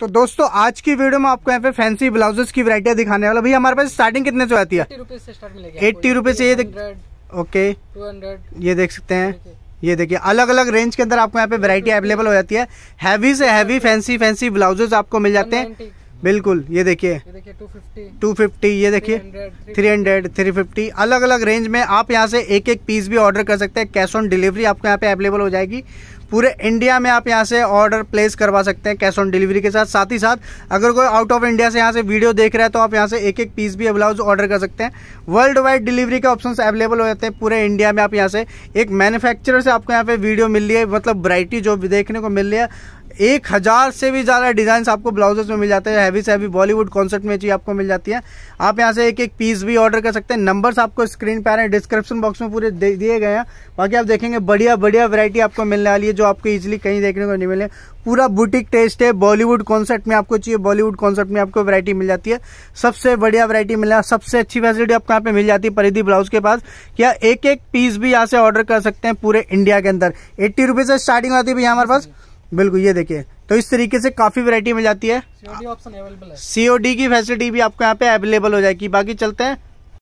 तो दोस्तों आज की वीडियो में आपको यहाँ पे फैंसी ब्लाउजेस की वरायटिया दिखाने वाला भैया हमारे पास स्टार्टिंग कितने से आती है एट्टी रुपीज से ये देख ओके ये देख सकते हैं ये देखिए अलग अलग रेंज के अंदर आपको यहाँ पे वैरायटी अवेलेबल हो जाती है हैवी से हैवी फैंसी फैंसी ब्लाउजेस आपको मिल जाते हैं बिल्कुल ये देखिए टू फिफ्टी ये देखिए थ्री हंड्रेड थ्री फिफ्टी अलग अलग रेंज में आप यहाँ से एक एक पीस भी ऑर्डर कर सकते हैं कैश ऑन डिलीवरी आपको यहाँ पे अवेलेबल हो जाएगी पूरे इंडिया में आप यहाँ से ऑर्डर प्लेस करवा सकते हैं कैश ऑन डिलीवरी के साथ साथ ही साथ अगर कोई आउट ऑफ इंडिया से यहाँ से वीडियो देख रहा है तो आप यहाँ से एक एक पीस भी ब्लाउज ऑर्डर कर सकते हैं वर्ल्ड वाइड डिलीवरी के ऑप्शन अवेलेबल हो जाते हैं पूरे इंडिया में आप यहाँ से एक मैन्युफैक्चरर से आपको यहाँ पे वीडियो मिल रही है मतलब वराइटी जो देखने को मिल रही है एक हज़ार से भी ज़्यादा डिज़ाइन आपको ब्लाउजेज में मिल जाते हैं हैवी से हैवी बॉलीवुड कॉन्सेप्ट में चाहिए आपको मिल जाती है आप यहाँ से एक एक पीस भी ऑर्डर कर सकते हैं नंबर्स आपको स्क्रीन पर आ रहे हैं डिस्क्रिप्शन बॉक्स में पूरे दिए गए हैं बाकी आप देखेंगे बढ़िया बढ़िया वैरायटी आपको मिलने वाली है जो आपको ईजिली कहीं देखने को नहीं मिले पूरा बुटीक टेस्ट है बॉलीवुड कॉन्सेप्ट में आपको चाहिए बॉलीवुड कॉन्सेप्ट में आपको वैरायटी मिल जाती है सबसे बढ़िया वैरायटी मिल सबसे अच्छी फैसिलिटी आपको यहाँ पे मिल जाती है परिधि ब्लाउज के पास क्या एक एक पीस भी यहाँ से ऑर्डर कर सकते हैं पूरे इंडिया के अंदर एट्टी रुपीज से स्टार्टिंग होती है भैया हमारे पास बिल्कुल ये देखिए तो इस तरीके से काफी वैरायटी मिल जाती है सीओडी ऑप्शन अवेलेबल है सीओडी की फैसिलिटी भी आपको यहाँ पे अवेलेबल हो जाएगी बाकी चलते हैं